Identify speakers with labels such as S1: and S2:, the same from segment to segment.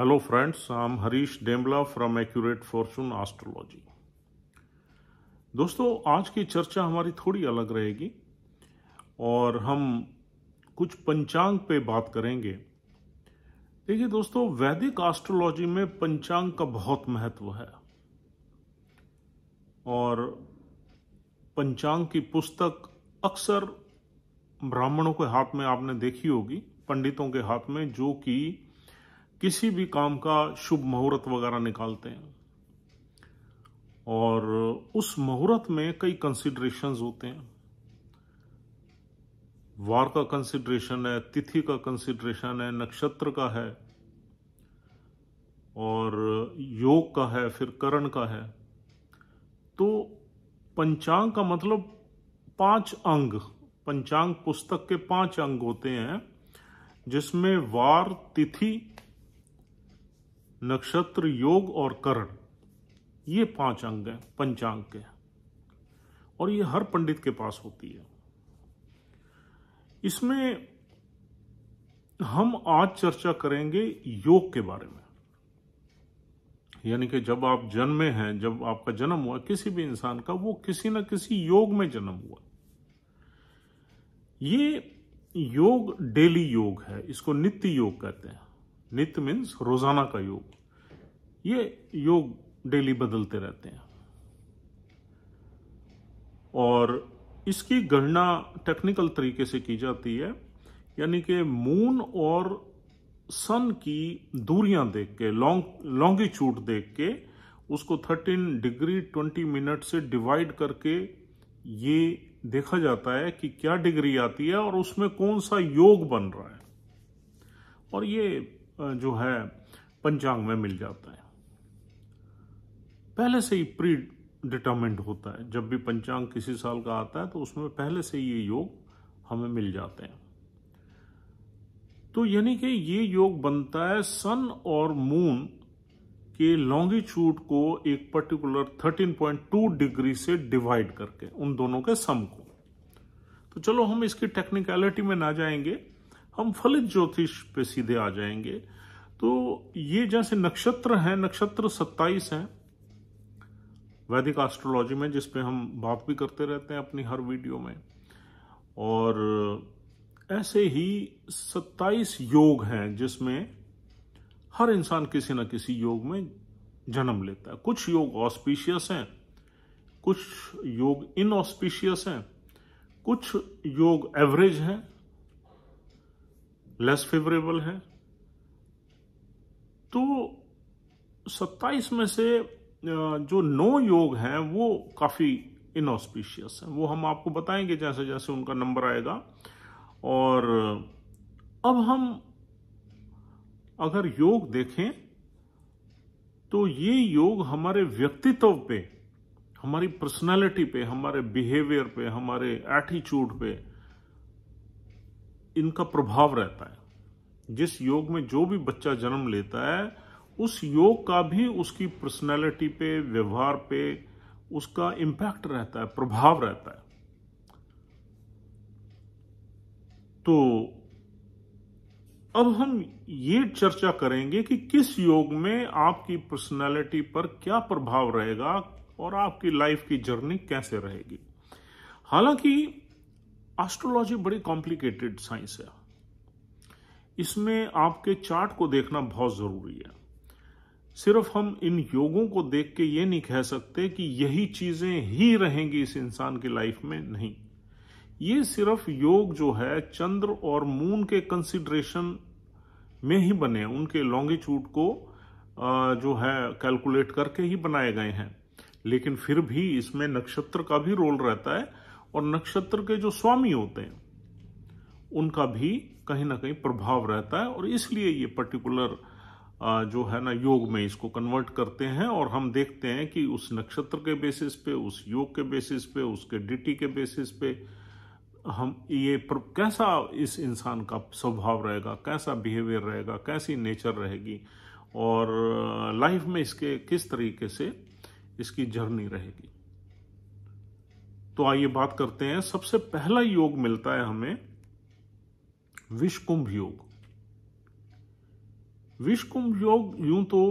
S1: hello friends I'm Harish Harish Demla accurate fortune Fortune दोस्तों आज की चर्चा हमारी थोड़ी अलग रहेगी और हम कुछ पंचांग पे बात करेंगे देखिए दोस्तों वैदिक एस्ट्रोलॉजी में पंचांग का बहुत महत्व है और पंचांग की पुस्तक अक्सर ब्राह्मणों के हाथ में आपने देखी होगी पंडितों के हाथ में जो कि किसी भी काम का शुभ मुहूर्त वगैरह निकालते हैं और उस मुहूर्त में कई कंसिडरेशंस होते हैं वार का कंसिडरेशन है तिथि का कंसिडरेशन है नक्षत्र का है और योग का है फिर करण का है तो पंचांग का मतलब पांच अंग पंचांग पुस्तक के पांच अंग होते हैं जिसमें वार तिथि नक्षत्र योग और करण ये पांच अंग हैं पंचांग के और ये हर पंडित के पास होती है इसमें हम आज चर्चा करेंगे योग के बारे में यानी कि जब आप जन्मे हैं जब आपका जन्म हुआ किसी भी इंसान का वो किसी ना किसी योग में जन्म हुआ ये योग डेली योग है इसको नित्य योग कहते हैं नित्य मीन्स रोजाना का योग ये योग डेली बदलते रहते हैं और इसकी गणना टेक्निकल तरीके से की जाती है यानी कि मून और सन की दूरियां देख के लॉन्ग लॉन्गिट्यूड देख के उसको 13 डिग्री 20 मिनट से डिवाइड करके ये देखा जाता है कि क्या डिग्री आती है और उसमें कौन सा योग बन रहा है और ये जो है पंचांग में मिल जाता है पहले से ही प्री डिटर्मेंट होता है जब भी पंचांग किसी साल का आता है तो उसमें पहले से ये योग हमें मिल जाते हैं तो यानी कि ये योग बनता है सन और मून के लॉन्गिट्यूड को एक पर्टिकुलर 13.2 डिग्री से डिवाइड करके उन दोनों के सम को तो चलो हम इसकी टेक्निकलिटी में ना जाएंगे हम फलित ज्योतिष पे सीधे आ जाएंगे तो ये जैसे नक्षत्र हैं नक्षत्र सत्ताईस हैं वैदिक एस्ट्रोलॉजी में जिस पे हम बात भी करते रहते हैं अपनी हर वीडियो में और ऐसे ही सत्ताईस योग हैं जिसमें हर इंसान किसी न किसी योग में जन्म लेता है कुछ योग ऑस्पिशियस हैं कुछ योग इनऑस्पिशियस हैं कुछ योग एवरेज हैं लेस फेवरेबल हैं तो सत्ताईस में से जो नौ योग हैं वो काफ़ी इनऑस्पिशियस हैं वो हम आपको बताएंगे जैसे जैसे उनका नंबर आएगा और अब हम अगर योग देखें तो ये योग हमारे व्यक्तित्व पे हमारी पर्सनालिटी पे हमारे बिहेवियर पे हमारे एटीट्यूड पे इनका प्रभाव रहता है जिस योग में जो भी बच्चा जन्म लेता है उस योग का भी उसकी पर्सनैलिटी पे व्यवहार पे उसका इम्पैक्ट रहता है प्रभाव रहता है तो अब हम ये चर्चा करेंगे कि किस योग में आपकी पर्सनैलिटी पर क्या प्रभाव रहेगा और आपकी लाइफ की जर्नी कैसे रहेगी हालांकि एस्ट्रोलॉजी बड़ी कॉम्प्लिकेटेड साइंस है इसमें आपके चार्ट को देखना बहुत ज़रूरी है सिर्फ हम इन योगों को देख के ये नहीं कह सकते कि यही चीज़ें ही रहेंगी इस इंसान की लाइफ में नहीं ये सिर्फ योग जो है चंद्र और मून के कंसिडरेशन में ही बने उनके लॉन्गिट्यूड को जो है कैलकुलेट करके ही बनाए गए हैं लेकिन फिर भी इसमें नक्षत्र का भी रोल रहता है और नक्षत्र के जो स्वामी होते हैं उनका भी कहीं ना कहीं प्रभाव रहता है और इसलिए ये पर्टिकुलर जो है ना योग में इसको कन्वर्ट करते हैं और हम देखते हैं कि उस नक्षत्र के बेसिस पे उस योग के बेसिस पे उसके डिटी के बेसिस पे हम ये कैसा इस इंसान का स्वभाव रहेगा कैसा बिहेवियर रहेगा कैसी नेचर रहेगी और लाइफ में इसके किस तरीके से इसकी जर्नी रहेगी तो आइए बात करते हैं सबसे पहला योग मिलता है हमें विषकुंभ योग विषकुंभ योग यूं तो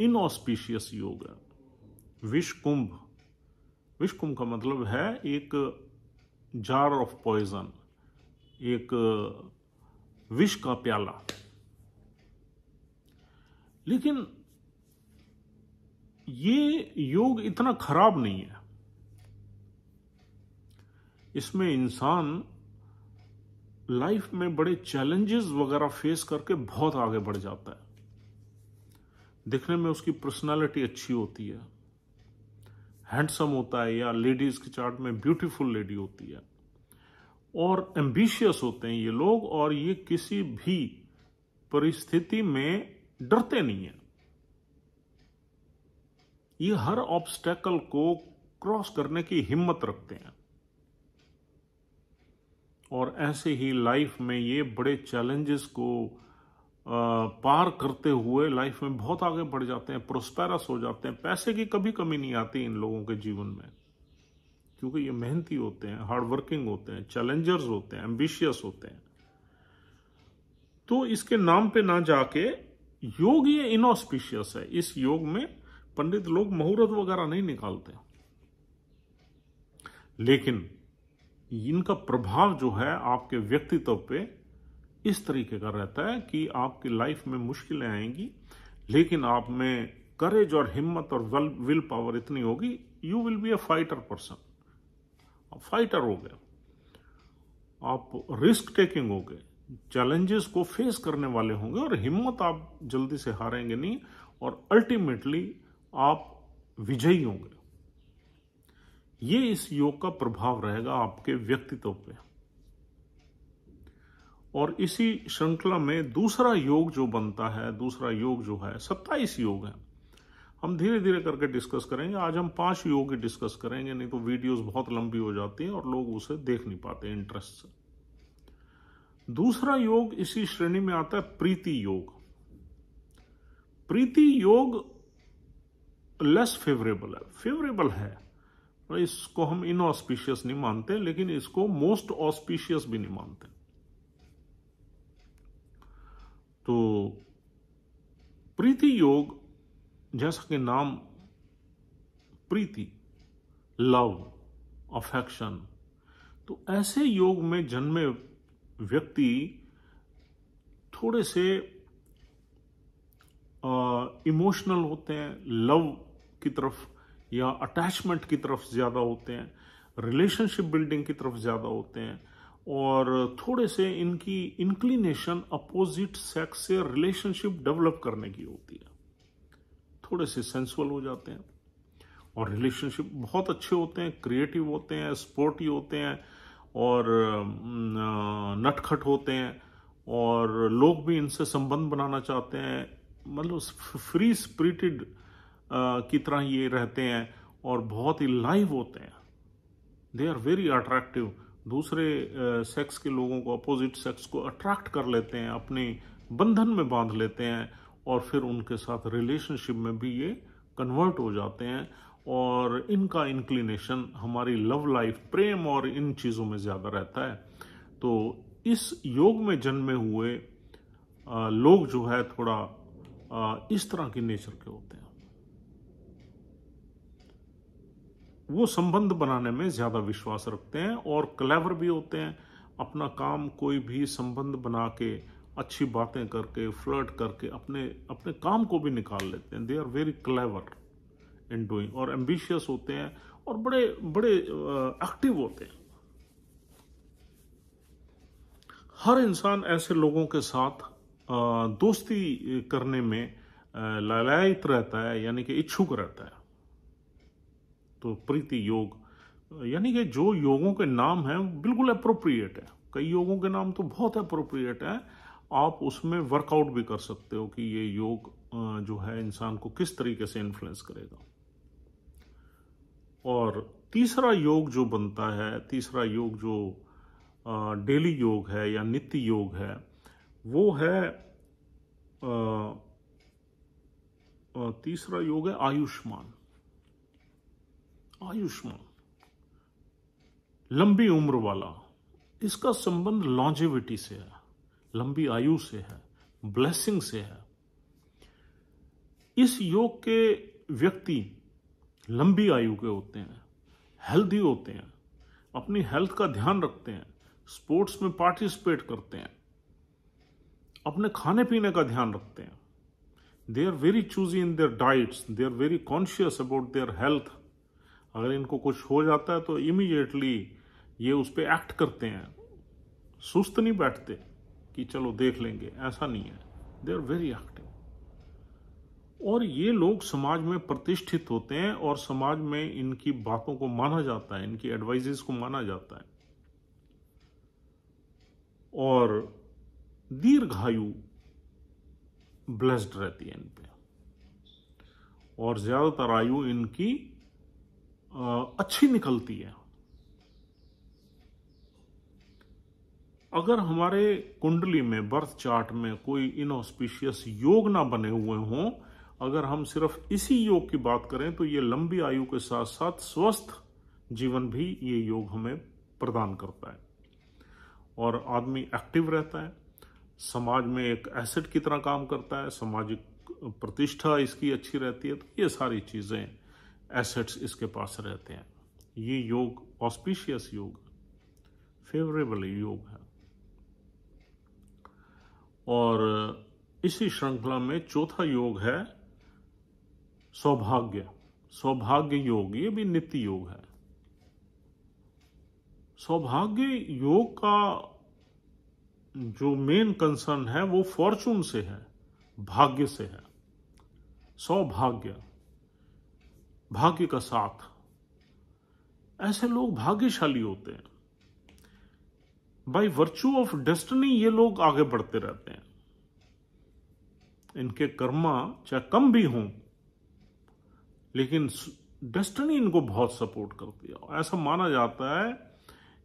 S1: इनऑस्पिशियस योग है विषकुंभ विषकुंभ का मतलब है एक जार ऑफ पॉइजन एक विष का प्याला लेकिन ये योग इतना खराब नहीं है इसमें इंसान लाइफ में बड़े चैलेंजेस वगैरह फेस करके बहुत आगे बढ़ जाता है दिखने में उसकी पर्सनालिटी अच्छी होती है हैंडसम होता है या लेडीज के चार्ट में ब्यूटीफुल लेडी होती है और एम्बिशियस होते हैं ये लोग और ये किसी भी परिस्थिति में डरते नहीं है ये हर ऑब्स्टेकल को क्रॉस करने की हिम्मत रखते हैं और ऐसे ही लाइफ में ये बड़े चैलेंजेस को पार करते हुए लाइफ में बहुत आगे बढ़ जाते हैं प्रोस्पैरस हो जाते हैं पैसे की कभी कमी नहीं आती इन लोगों के जीवन में क्योंकि ये मेहनती होते हैं हार्डवर्किंग होते हैं चैलेंजर्स होते हैं एम्बिशियस होते हैं तो इसके नाम पे ना जाके योग ये इनऑस्पिशियस है इस योग में पंडित लोग मुहूर्त वगैरह नहीं निकालते लेकिन इनका प्रभाव जो है आपके व्यक्तित्व पे इस तरीके का रहता है कि आपकी लाइफ में मुश्किलें आएंगी लेकिन आप में करेज और हिम्मत और विल पावर इतनी होगी you will be a fighter person आप फाइटर हो गए आप रिस्क टेकिंग हो गए चैलेंजेस को फेस करने वाले होंगे और हिम्मत आप जल्दी से हारेंगे नहीं और अल्टीमेटली आप विजयी होंगे ये इस योग का प्रभाव रहेगा आपके व्यक्तित्व पे और इसी श्रृंखला में दूसरा योग जो बनता है दूसरा योग जो है सत्ताईस योग है हम धीरे धीरे करके डिस्कस करेंगे आज हम पांच योग डिस्कस करेंगे नहीं तो वीडियोस बहुत लंबी हो जाती है और लोग उसे देख नहीं पाते इंटरेस्ट से दूसरा योग इसी श्रेणी में आता है प्रीति योग प्रीति योग लेस फेवरेबल है फेवरेबल है इसको हम इनऑस्पिशियस नहीं मानते लेकिन इसको मोस्ट ऑस्पिशियस भी नहीं मानते तो प्रीति योग जैसा कि नाम प्रीति लव अफेक्शन तो ऐसे योग में जन्मे व्यक्ति थोड़े से इमोशनल होते हैं लव की तरफ या अटैचमेंट की तरफ ज़्यादा होते हैं रिलेशनशिप बिल्डिंग की तरफ ज़्यादा होते हैं और थोड़े से इनकी इंक्लिनेशन अपोजिट सेक्स से रिलेशनशिप डेवलप करने की होती है थोड़े से सेंसुअल हो जाते हैं और रिलेशनशिप बहुत अच्छे होते हैं क्रिएटिव होते हैं स्पोर्टी होते हैं और नटखट होते हैं और लोग भी इनसे संबंध बनाना चाहते हैं मतलब फ्री स्प्रिटेड की तरह ये रहते हैं और बहुत ही लाइव होते हैं दे आर वेरी अट्रैक्टिव दूसरे सेक्स के लोगों को अपोजिट सेक्स को अट्रैक्ट कर लेते हैं अपने बंधन में बांध लेते हैं और फिर उनके साथ रिलेशनशिप में भी ये कन्वर्ट हो जाते हैं और इनका इंक्लिनेशन हमारी लव लाइफ प्रेम और इन चीज़ों में ज़्यादा रहता है तो इस योग में जन्मे हुए लोग जो है थोड़ा इस तरह के नेचर के होते हैं वो संबंध बनाने में ज़्यादा विश्वास रखते हैं और क्लेवर भी होते हैं अपना काम कोई भी संबंध बना के अच्छी बातें करके फ्लर्ट करके अपने अपने काम को भी निकाल लेते हैं they are very clever in doing और एम्बिशियस होते हैं और बड़े बड़े एक्टिव होते हैं हर इंसान ऐसे लोगों के साथ दोस्ती करने में लालायित रहता है यानी कि इच्छुक रहता है तो प्रीति योग यानी कि जो योगों के नाम हैं बिल्कुल अप्रोप्रिएट है कई योगों के नाम तो बहुत अप्रोप्रिएट हैं आप उसमें वर्कआउट भी कर सकते हो कि ये योग जो है इंसान को किस तरीके से इन्फ्लुएंस करेगा और तीसरा योग जो बनता है तीसरा योग जो डेली योग है या नित्य योग है वो है तीसरा योग है आयुष्मान आयुष्मान लंबी उम्र वाला इसका संबंध लॉन्जेविटी से है लंबी आयु से है ब्लेसिंग से है इस योग के व्यक्ति लंबी आयु के होते हैं हेल्दी होते हैं अपनी हेल्थ का ध्यान रखते हैं स्पोर्ट्स में पार्टिसिपेट करते हैं अपने खाने पीने का ध्यान रखते हैं they are very choosy in their diets they are very conscious about their health अगर इनको कुछ हो जाता है तो इमीडिएटली ये उस पर एक्ट करते हैं सुस्त नहीं बैठते कि चलो देख लेंगे ऐसा नहीं है दे आर वेरी एक्टिव और ये लोग समाज में प्रतिष्ठित होते हैं और समाज में इनकी बातों को माना जाता है इनकी एडवाइजेस को माना जाता है और दीर्घायु ब्लेस्ड रहती है इन पे और ज्यादातर आयु इनकी अच्छी निकलती है अगर हमारे कुंडली में बर्थ चार्ट में कोई इनऑस्पिशियस योग ना बने हुए हों अगर हम सिर्फ इसी योग की बात करें तो ये लंबी आयु के साथ साथ स्वस्थ जीवन भी ये योग हमें प्रदान करता है और आदमी एक्टिव रहता है समाज में एक एसेट की तरह काम करता है सामाजिक प्रतिष्ठा इसकी अच्छी रहती है तो ये सारी चीज़ें एसेट्स इसके पास रहते हैं ये योग ऑस्पिशियस योग फेवरेबल योग है और इसी श्रृंखला में चौथा योग है सौभाग्य सौभाग्य योग ये भी नित्य योग है सौभाग्य योग का जो मेन कंसर्न है वो फॉर्चून से है भाग्य से है सौभाग्य भाग्य का साथ ऐसे लोग भाग्यशाली होते हैं बाई वर्च्यू ऑफ डेस्टनी ये लोग आगे बढ़ते रहते हैं इनके कर्मा चाहे कम भी हों लेकिन डेस्टनी इनको बहुत सपोर्ट करती है ऐसा माना जाता है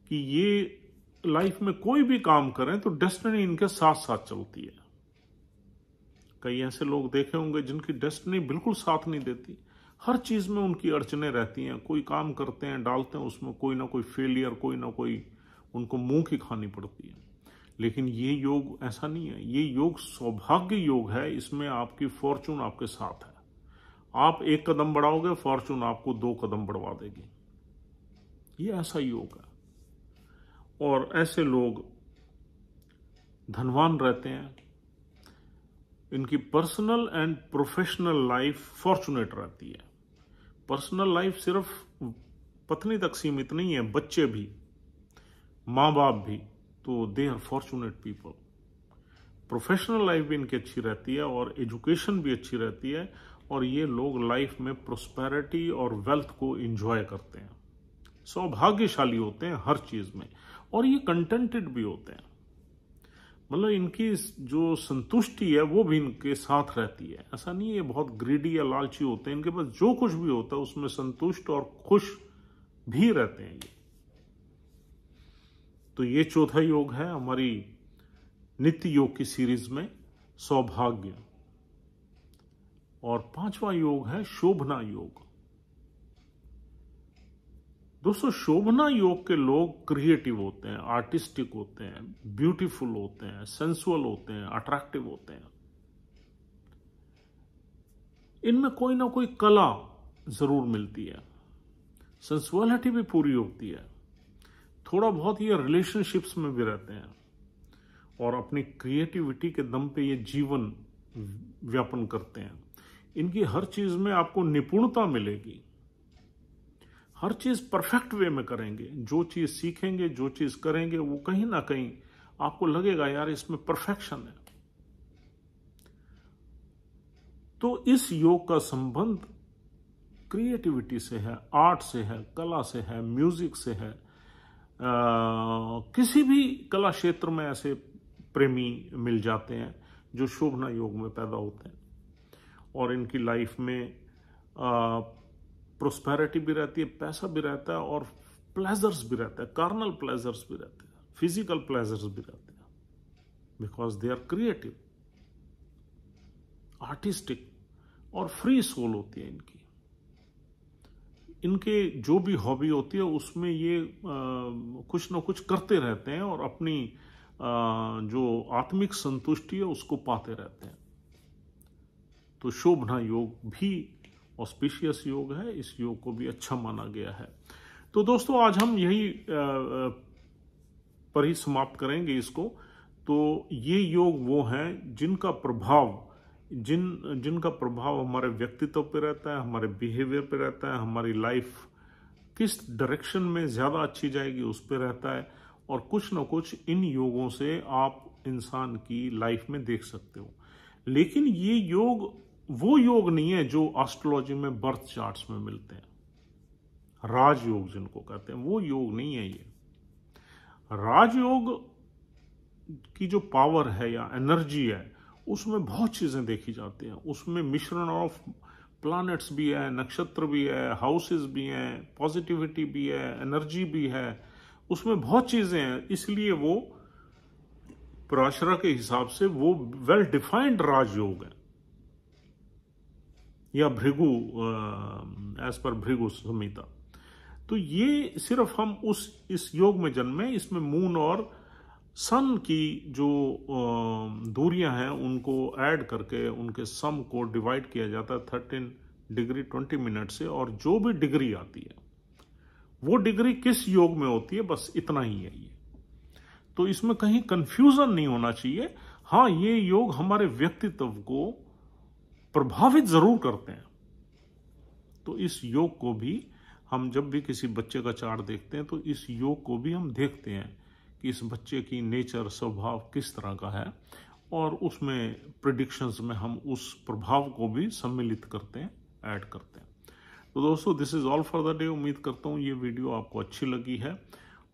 S1: कि ये लाइफ में कोई भी काम करें तो डेस्टनी इनके साथ साथ चलती है कई ऐसे लोग देखे होंगे जिनकी डेस्टनी बिल्कुल साथ नहीं देती हर चीज़ में उनकी अड़चने रहती हैं कोई काम करते हैं डालते हैं उसमें कोई ना कोई फेलियर कोई ना कोई उनको मुंह की खानी पड़ती है लेकिन ये योग ऐसा नहीं है ये योग सौभाग्य योग है इसमें आपकी फॉर्चून आपके साथ है आप एक कदम बढ़ाओगे फॉर्चून आपको दो कदम बढ़वा देगी ये ऐसा योग है और ऐसे लोग धनवान रहते हैं इनकी personal and professional life fortunate रहती है पर्सनल लाइफ सिर्फ पत्नी तक सीमित नहीं है बच्चे भी माँ बाप भी तो they are fortunate people professional life भी इनकी अच्छी रहती है और एजुकेशन भी अच्छी रहती है और ये लोग लाइफ में प्रोस्पेरिटी और वेल्थ को इंजॉय करते हैं सौभाग्यशाली होते हैं हर चीज़ में और ये कंटेंटेड भी होते हैं मतलब इनकी जो संतुष्टि है वो भी इनके साथ रहती है ऐसा नहीं है ये बहुत ग्रीडी या लालची होते हैं इनके पास जो कुछ भी होता है उसमें संतुष्ट और खुश भी रहते हैं ये तो ये चौथा योग है हमारी नित्य योग की सीरीज में सौभाग्य और पांचवा योग है शोभना योग दोस्तों शोभना योग के लोग क्रिएटिव होते हैं आर्टिस्टिक होते हैं ब्यूटीफुल होते हैं सेंसुअल होते हैं अट्रैक्टिव होते हैं इनमें कोई ना कोई कला जरूर मिलती है सेंसुअलिटी भी पूरी होती है थोड़ा बहुत ये रिलेशनशिप्स में भी रहते हैं और अपनी क्रिएटिविटी के दम पे ये जीवन व्यापन करते हैं इनकी हर चीज़ में आपको निपुणता मिलेगी हर चीज़ परफेक्ट वे में करेंगे जो चीज़ सीखेंगे जो चीज़ करेंगे वो कहीं ना कहीं आपको लगेगा यार इसमें परफेक्शन है तो इस योग का संबंध क्रिएटिविटी से है आर्ट से है कला से है म्यूजिक से है आ, किसी भी कला क्षेत्र में ऐसे प्रेमी मिल जाते हैं जो शोभना योग में पैदा होते हैं और इनकी लाइफ में आ, प्रोस्पैरिटी भी रहती है पैसा भी रहता है और प्लेजर्स भी रहता है कार्नल प्लेजर्स भी रहते हैं फिजिकल प्लेजर्स भी रहते हैं because they are creative artistic और फ्री सोल होती है इनकी इनके जो भी हॉबी होती है उसमें ये आ, कुछ ना कुछ करते रहते हैं और अपनी आ, जो आत्मिक संतुष्टि है उसको पाते रहते हैं तो शोभना योग भी ऑस्पिशियस योग है इस योग को भी अच्छा माना गया है तो दोस्तों आज हम यही पर ही समाप्त करेंगे इसको तो ये योग वो हैं जिनका प्रभाव जिन जिनका प्रभाव हमारे व्यक्तित्व पे रहता है हमारे बिहेवियर पर रहता है हमारी लाइफ किस डायरेक्शन में ज़्यादा अच्छी जाएगी उस पर रहता है और कुछ ना कुछ इन योगों से आप इंसान की लाइफ में देख सकते हो लेकिन ये योग वो योग नहीं है जो एस्ट्रोलॉजी में बर्थ चार्ट्स में मिलते हैं राजयोग जिनको कहते हैं वो योग नहीं है ये राजयोग की जो पावर है या एनर्जी है उसमें बहुत चीज़ें देखी जाती हैं उसमें मिश्रण ऑफ प्लैनेट्स भी है नक्षत्र भी है हाउसेस भी हैं पॉजिटिविटी भी है एनर्जी भी है उसमें बहुत चीज़ें हैं इसलिए वो प्राशरा के हिसाब से वो वेल डिफाइंड राजयोग है या भृगु एज पर भृगु संहिता तो ये सिर्फ हम उस इस योग में जन्मे इसमें मून और सन की जो दूरियां हैं उनको ऐड करके उनके सम को डिवाइड किया जाता है थर्टीन डिग्री ट्वेंटी मिनट से और जो भी डिग्री आती है वो डिग्री किस योग में होती है बस इतना ही है ये तो इसमें कहीं कंफ्यूजन नहीं होना चाहिए हाँ ये योग हमारे व्यक्तित्व को प्रभावित जरूर करते हैं तो इस योग को भी हम जब भी किसी बच्चे का चार्ट देखते हैं तो इस योग को भी हम देखते हैं कि इस बच्चे की नेचर स्वभाव किस तरह का है और उसमें प्रडिक्शंस में हम उस प्रभाव को भी सम्मिलित करते हैं ऐड करते हैं तो दोस्तों this is all for the day उम्मीद करता हूँ ये वीडियो आपको अच्छी लगी है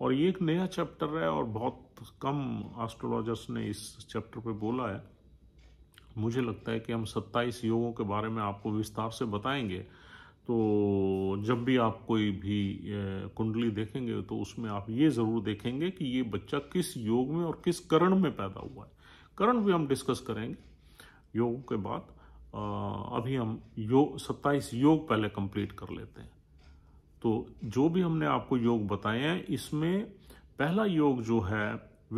S1: और ये एक नया चैप्टर है और बहुत कम एस्ट्रोलॉजर्स ने इस चैप्टर पे बोला है मुझे लगता है कि हम 27 योगों के बारे में आपको विस्तार से बताएंगे तो जब भी आप कोई भी कुंडली देखेंगे तो उसमें आप ये ज़रूर देखेंगे कि ये बच्चा किस योग में और किस करण में पैदा हुआ है करण भी हम डिस्कस करेंगे योगों के बाद अभी हम योग सत्ताईस योग पहले कंप्लीट कर लेते हैं तो जो भी हमने आपको योग बताए हैं इसमें पहला योग जो है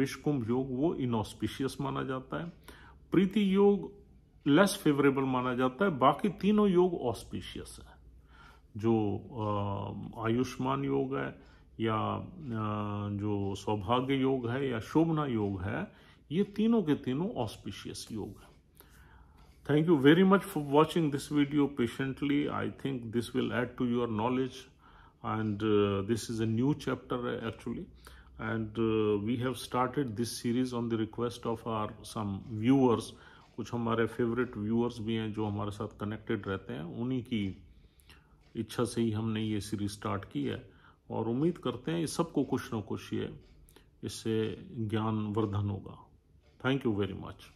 S1: विश्वकुंभ योग वो इनऑस्पिशियस माना जाता है प्रीति योग लेस फेवरेबल माना जाता है बाकी तीनों योग ऑस्पिशियस है जो आयुष्मान योग है या जो सौभाग्य योग है या शोभना योग है ये तीनों के तीनों ऑस्पिशियस योग है thank you very much for watching this video patiently I think this will add to your knowledge and this is a new chapter actually and we have started this series on the request of our some viewers कुछ हमारे favourite viewers भी हैं जो हमारे साथ connected रहते हैं उन्हीं की इच्छा से ही हमने ये सीरीज स्टार्ट की है और उम्मीद करते हैं इस सबको कुछ ना कुछ ये इससे ज्ञान वर्धन होगा थैंक यू वेरी मच